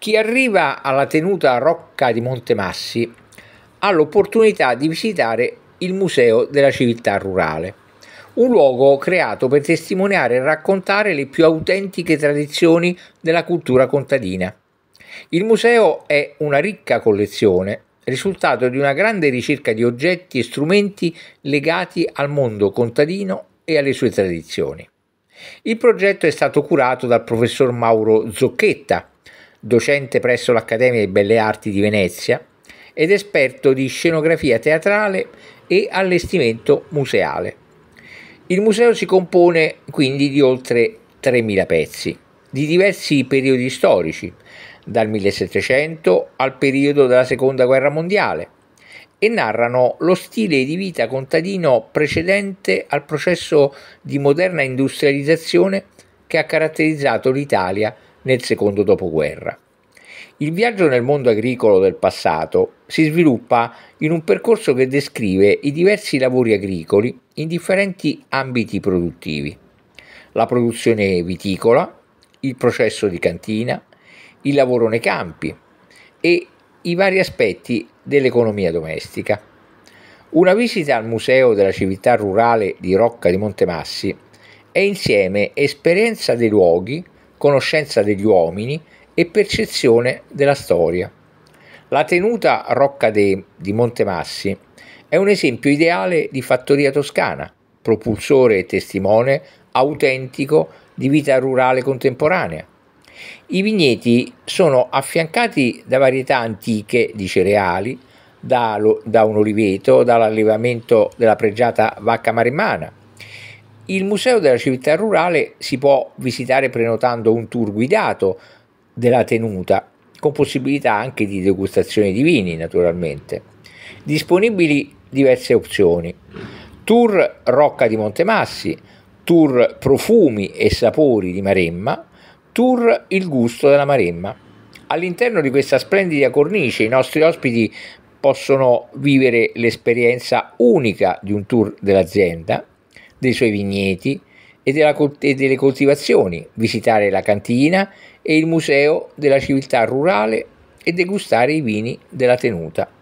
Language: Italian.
Chi arriva alla tenuta Rocca di Montemassi ha l'opportunità di visitare il Museo della Civiltà Rurale, un luogo creato per testimoniare e raccontare le più autentiche tradizioni della cultura contadina. Il museo è una ricca collezione, risultato di una grande ricerca di oggetti e strumenti legati al mondo contadino e alle sue tradizioni. Il progetto è stato curato dal professor Mauro Zocchetta, docente presso l'Accademia di Belle Arti di Venezia ed esperto di scenografia teatrale e allestimento museale. Il museo si compone quindi di oltre 3.000 pezzi, di diversi periodi storici, dal 1700 al periodo della Seconda Guerra Mondiale, e narrano lo stile di vita contadino precedente al processo di moderna industrializzazione che ha caratterizzato l'Italia nel secondo dopoguerra. Il viaggio nel mondo agricolo del passato si sviluppa in un percorso che descrive i diversi lavori agricoli in differenti ambiti produttivi. La produzione viticola, il processo di cantina, il lavoro nei campi e i vari aspetti dell'economia domestica. Una visita al Museo della Civiltà Rurale di Rocca di Montemassi è insieme esperienza dei luoghi conoscenza degli uomini e percezione della storia. La tenuta Rocca de, di Montemassi è un esempio ideale di fattoria toscana, propulsore e testimone autentico di vita rurale contemporanea. I vigneti sono affiancati da varietà antiche di cereali, da, da un oliveto, dall'allevamento della pregiata vacca maremmana, il Museo della Civiltà Rurale si può visitare prenotando un tour guidato della tenuta, con possibilità anche di degustazione di vini naturalmente. Disponibili diverse opzioni. Tour Rocca di Montemassi, tour Profumi e Sapori di Maremma, tour Il gusto della Maremma. All'interno di questa splendida cornice i nostri ospiti possono vivere l'esperienza unica di un tour dell'azienda dei suoi vigneti e, della, e delle coltivazioni, visitare la cantina e il museo della civiltà rurale e degustare i vini della tenuta.